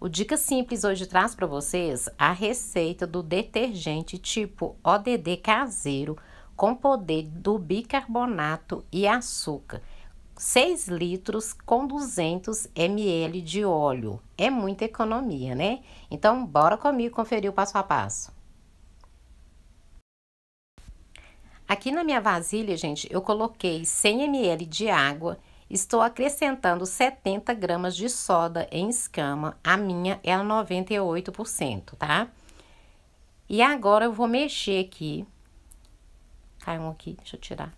O Dica Simples hoje traz para vocês a receita do detergente tipo ODD caseiro com poder do bicarbonato e açúcar. 6 litros com 200 ml de óleo. É muita economia, né? Então, bora comigo conferir o passo a passo. Aqui na minha vasilha, gente, eu coloquei 100 ml de água Estou acrescentando 70 gramas de soda em escama, a minha é 98%, tá? E agora eu vou mexer aqui. Cai um aqui, deixa eu tirar.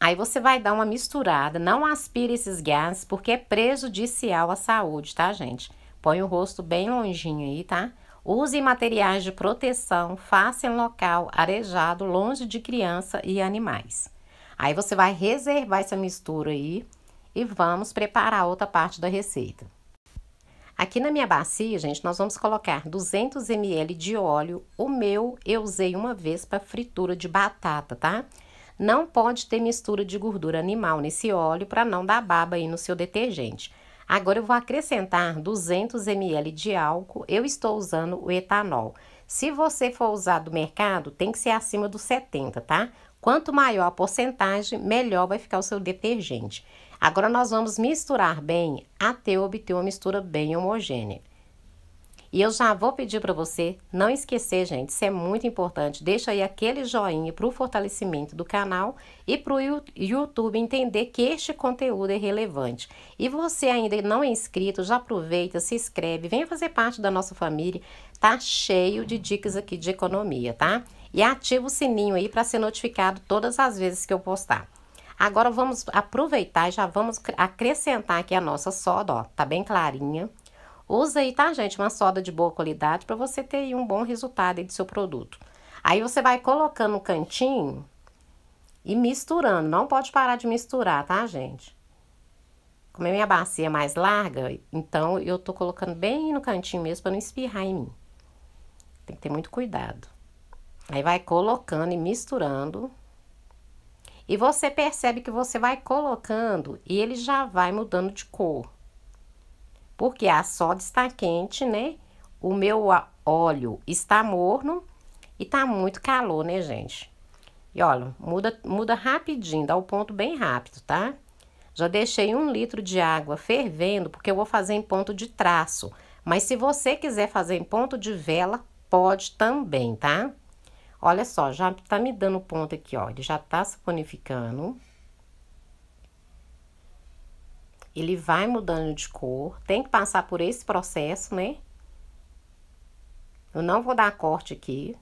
Aí você vai dar uma misturada, não aspire esses gases, porque é prejudicial à saúde, tá, gente? Põe o rosto bem longinho aí, tá? Use materiais de proteção, faça em local arejado, longe de criança e animais. Aí você vai reservar essa mistura aí e vamos preparar a outra parte da receita. Aqui na minha bacia, gente, nós vamos colocar 200 ml de óleo. O meu eu usei uma vez para fritura de batata, tá? Não pode ter mistura de gordura animal nesse óleo para não dar baba aí no seu detergente. Agora eu vou acrescentar 200 ml de álcool. Eu estou usando o etanol. Se você for usar do mercado, tem que ser acima dos 70, tá? Quanto maior a porcentagem, melhor vai ficar o seu detergente. Agora nós vamos misturar bem até obter uma mistura bem homogênea. E eu já vou pedir para você não esquecer, gente, isso é muito importante. Deixa aí aquele joinha para o fortalecimento do canal e para o YouTube entender que este conteúdo é relevante. E você ainda não é inscrito, já aproveita, se inscreve, vem fazer parte da nossa família. Tá cheio de dicas aqui de economia, tá? e ativa o sininho aí para ser notificado todas as vezes que eu postar. Agora vamos aproveitar e já vamos acrescentar aqui a nossa soda, ó, tá bem clarinha. Usa aí, tá, gente, uma soda de boa qualidade para você ter aí um bom resultado aí do seu produto. Aí você vai colocando no cantinho e misturando, não pode parar de misturar, tá, gente? Como a minha bacia é mais larga, então eu tô colocando bem no cantinho mesmo para não espirrar em mim. Tem que ter muito cuidado. Aí vai colocando e misturando. E você percebe que você vai colocando e ele já vai mudando de cor. Porque a soda está quente, né? O meu óleo está morno e tá muito calor, né, gente? E olha, muda, muda rapidinho, dá o ponto bem rápido, tá? Já deixei um litro de água fervendo, porque eu vou fazer em ponto de traço. Mas se você quiser fazer em ponto de vela, pode também, tá? Olha só, já tá me dando ponto aqui, ó. Ele já tá saponificando. Ele vai mudando de cor. Tem que passar por esse processo, né? Eu não vou dar corte aqui.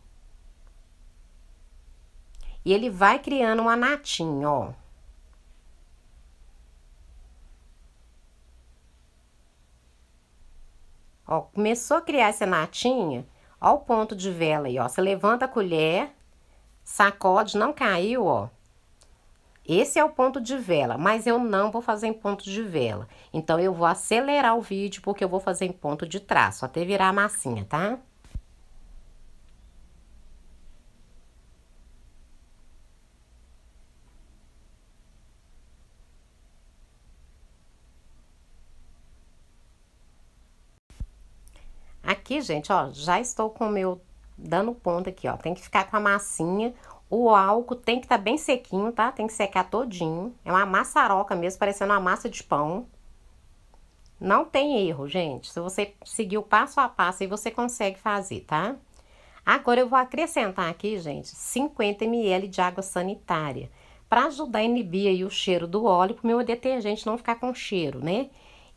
E ele vai criando uma natinha, ó. Ó, começou a criar essa natinha Ó o ponto de vela aí, ó. Você levanta a colher, sacode, não caiu, ó. Esse é o ponto de vela, mas eu não vou fazer em ponto de vela. Então, eu vou acelerar o vídeo porque eu vou fazer em ponto de traço, até virar a massinha, tá? gente, ó, já estou com o meu dando ponto aqui, ó. Tem que ficar com a massinha. O álcool tem que estar tá bem sequinho, tá? Tem que secar todinho. É uma maçaroca mesmo, parecendo uma massa de pão. Não tem erro, gente. Se você seguir o passo a passo, aí você consegue fazer, tá? Agora, eu vou acrescentar aqui, gente, 50 ml de água sanitária. Pra ajudar a inibir aí o cheiro do óleo, pro meu detergente não ficar com cheiro, né?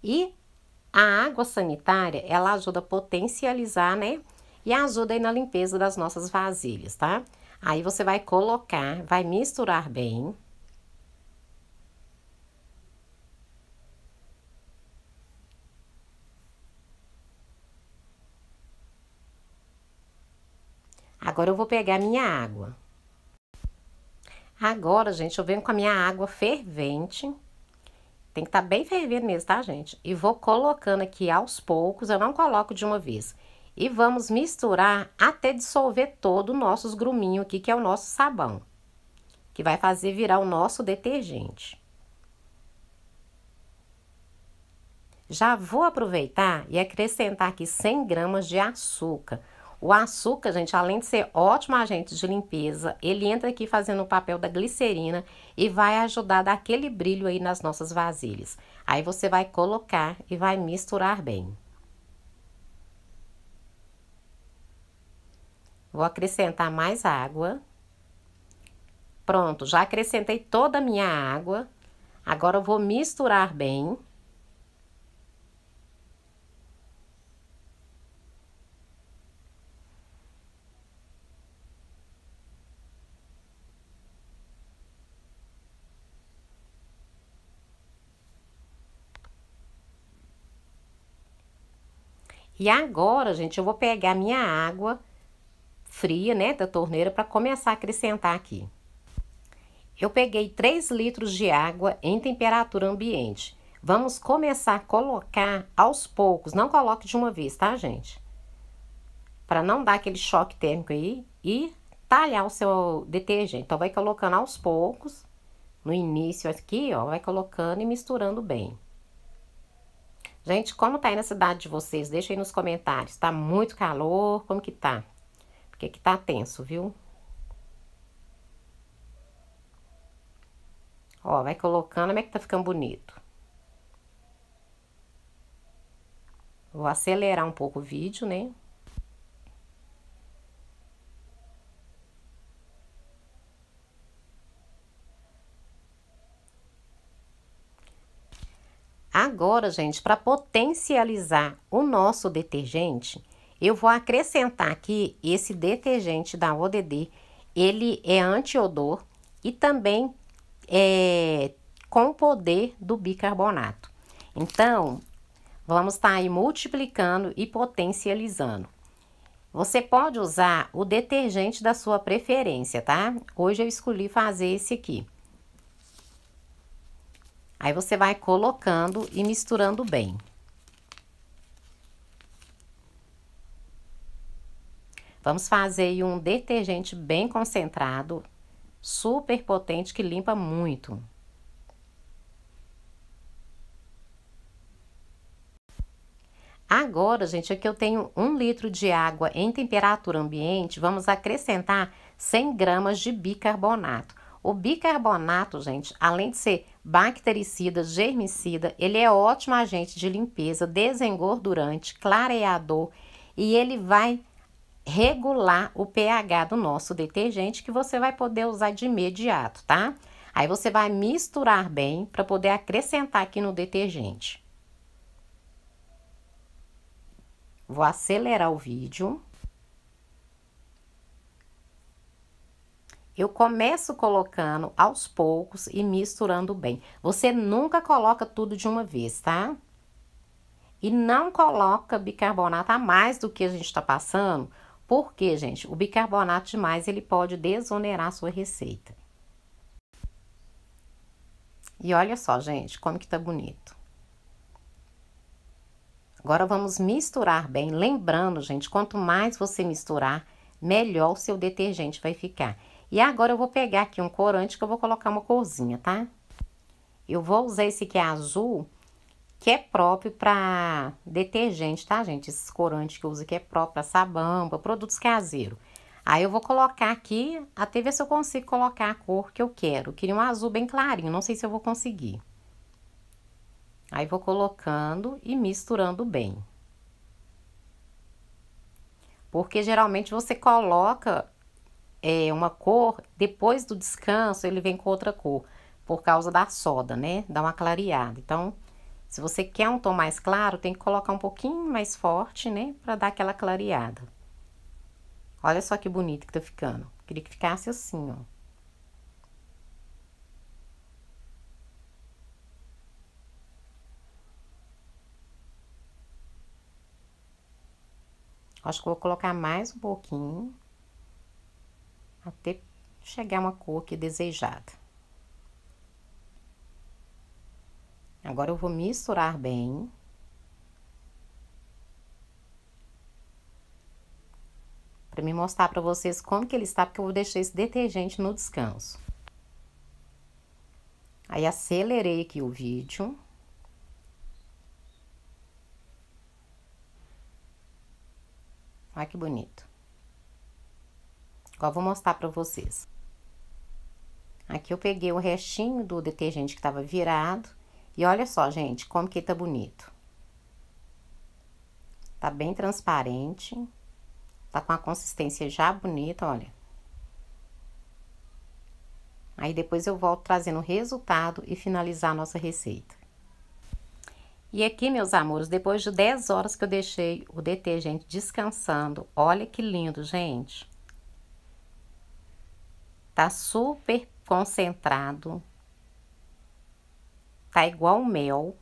E a água sanitária, ela ajuda a potencializar, né? E ajuda aí na limpeza das nossas vasilhas, tá? Aí você vai colocar, vai misturar bem. Agora eu vou pegar minha água. Agora, gente, eu venho com a minha água fervente. Tem que estar tá bem fervendo mesmo, tá, gente? E vou colocando aqui aos poucos, eu não coloco de uma vez. E vamos misturar até dissolver todo o nosso gruminho aqui, que é o nosso sabão. Que vai fazer virar o nosso detergente. Já vou aproveitar e acrescentar aqui 100 gramas de açúcar o açúcar, gente, além de ser ótimo agente de limpeza, ele entra aqui fazendo o papel da glicerina e vai ajudar a dar aquele brilho aí nas nossas vasilhas. Aí você vai colocar e vai misturar bem. Vou acrescentar mais água. Pronto, já acrescentei toda a minha água. Agora eu vou misturar bem. E agora, gente, eu vou pegar minha água fria, né, da torneira para começar a acrescentar aqui. Eu peguei 3 litros de água em temperatura ambiente. Vamos começar a colocar aos poucos, não coloque de uma vez, tá, gente? Para não dar aquele choque térmico aí e talhar o seu detergente. Então, vai colocando aos poucos, no início aqui, ó, vai colocando e misturando bem. Gente, como tá aí na cidade de vocês? Deixa aí nos comentários. Tá muito calor? Como que tá? Porque aqui tá tenso, viu? Ó, vai colocando, como é que tá ficando bonito. Vou acelerar um pouco o vídeo, né? agora, gente, para potencializar o nosso detergente, eu vou acrescentar aqui esse detergente da ODD. Ele é antiodor e também é com poder do bicarbonato. Então, vamos estar tá aí multiplicando e potencializando. Você pode usar o detergente da sua preferência, tá? Hoje eu escolhi fazer esse aqui. Aí você vai colocando e misturando bem. Vamos fazer um detergente bem concentrado, super potente, que limpa muito. Agora, gente, aqui eu tenho um litro de água em temperatura ambiente, vamos acrescentar 100 gramas de bicarbonato. O bicarbonato, gente, além de ser bactericida, germicida, ele é ótimo agente de limpeza, desengordurante, clareador e ele vai regular o pH do nosso detergente que você vai poder usar de imediato, tá? Aí você vai misturar bem para poder acrescentar aqui no detergente. Vou acelerar o vídeo. Eu começo colocando aos poucos e misturando bem. Você nunca coloca tudo de uma vez, tá? E não coloca bicarbonato a mais do que a gente está passando, porque, gente, o bicarbonato demais ele pode desonerar a sua receita. E olha só, gente, como que tá bonito. Agora vamos misturar bem, lembrando, gente, quanto mais você misturar, melhor o seu detergente vai ficar. E agora eu vou pegar aqui um corante que eu vou colocar uma corzinha, tá? Eu vou usar esse que é azul, que é próprio para detergente, tá, gente? Esses corantes que eu uso aqui é próprio para sabão, para produtos caseiros. Aí eu vou colocar aqui, até ver se eu consigo colocar a cor que eu quero. Eu queria um azul bem clarinho, não sei se eu vou conseguir. Aí vou colocando e misturando bem. Porque geralmente você coloca é, uma cor, depois do descanso ele vem com outra cor, por causa da soda, né? Dá uma clareada. Então, se você quer um tom mais claro, tem que colocar um pouquinho mais forte, né? Pra dar aquela clareada. Olha só que bonito que tá ficando. Queria que ficasse assim, ó. Acho que vou colocar mais um pouquinho até chegar uma cor que desejada. Agora eu vou misturar bem. Para me mostrar para vocês como que ele está, porque eu vou deixar esse detergente no descanso. Aí acelerei aqui o vídeo. Olha que bonito. Agora, vou mostrar para vocês. Aqui eu peguei o restinho do detergente que estava virado. E olha só, gente, como que tá bonito. Tá bem transparente. Tá com a consistência já bonita, olha. Aí depois eu volto trazendo o resultado e finalizar a nossa receita. E aqui, meus amores, depois de 10 horas que eu deixei o detergente descansando, olha que lindo, gente. Tá super concentrado. Tá igual mel.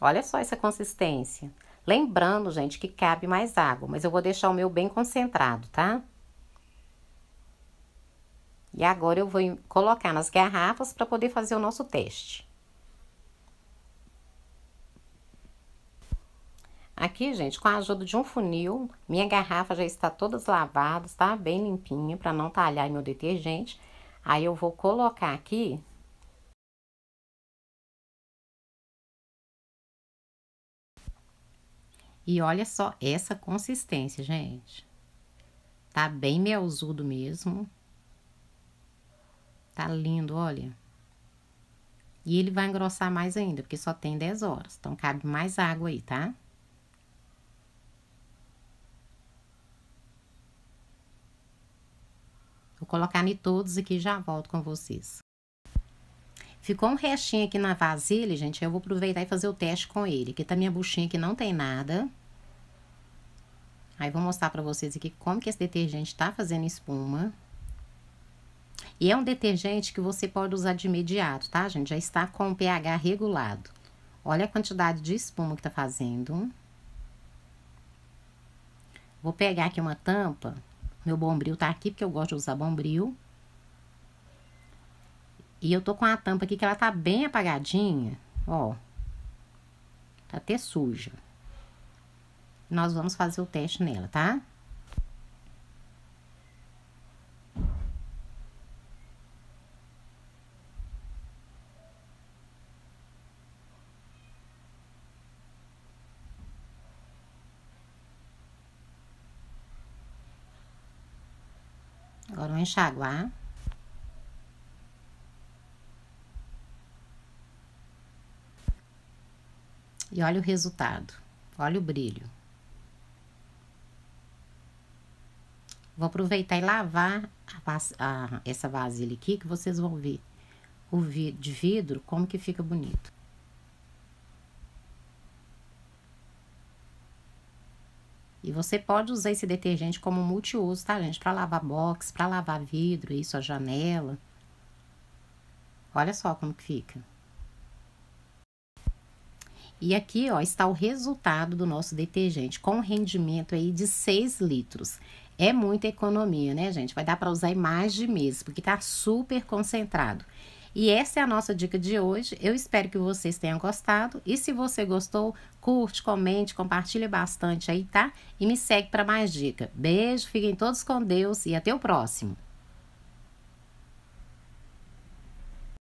Olha só essa consistência. Lembrando, gente, que cabe mais água, mas eu vou deixar o meu bem concentrado, tá? E agora eu vou colocar nas garrafas para poder fazer o nosso teste. Aqui, gente, com a ajuda de um funil, minha garrafa já está toda lavada, tá? Bem limpinha, para não talhar meu detergente. Aí eu vou colocar aqui E olha só essa consistência, gente. Tá bem melzudo mesmo. Tá lindo, olha. E ele vai engrossar mais ainda, porque só tem 10 horas. Então, cabe mais água aí, tá? Vou colocar em todos aqui e já volto com vocês. Ficou um restinho aqui na vasilha, gente, eu vou aproveitar e fazer o teste com ele. Aqui tá minha buchinha que não tem nada. Aí, vou mostrar pra vocês aqui como que esse detergente tá fazendo espuma. E é um detergente que você pode usar de imediato, tá, gente? Já está com o pH regulado. Olha a quantidade de espuma que tá fazendo. Vou pegar aqui uma tampa meu bombril tá aqui, porque eu gosto de usar bombril. E eu tô com a tampa aqui que ela tá bem apagadinha, ó. Tá até suja. Nós vamos fazer o teste nela, tá? Tá? enxaguar. E olha o resultado, olha o brilho. Vou aproveitar e lavar a, a, essa vasilha aqui, que vocês vão ver o vi, de vidro como que fica bonito. E você pode usar esse detergente como multiuso, tá, gente? Para lavar box, para lavar vidro, isso, sua janela. Olha só como que fica. E aqui, ó, está o resultado do nosso detergente, com rendimento aí de 6 litros. É muita economia, né, gente? Vai dar para usar mais de mês, porque tá super concentrado. E essa é a nossa dica de hoje. Eu espero que vocês tenham gostado. E se você gostou, curte, comente, compartilhe bastante aí, tá? E me segue para mais dica. Beijo, fiquem todos com Deus e até o próximo.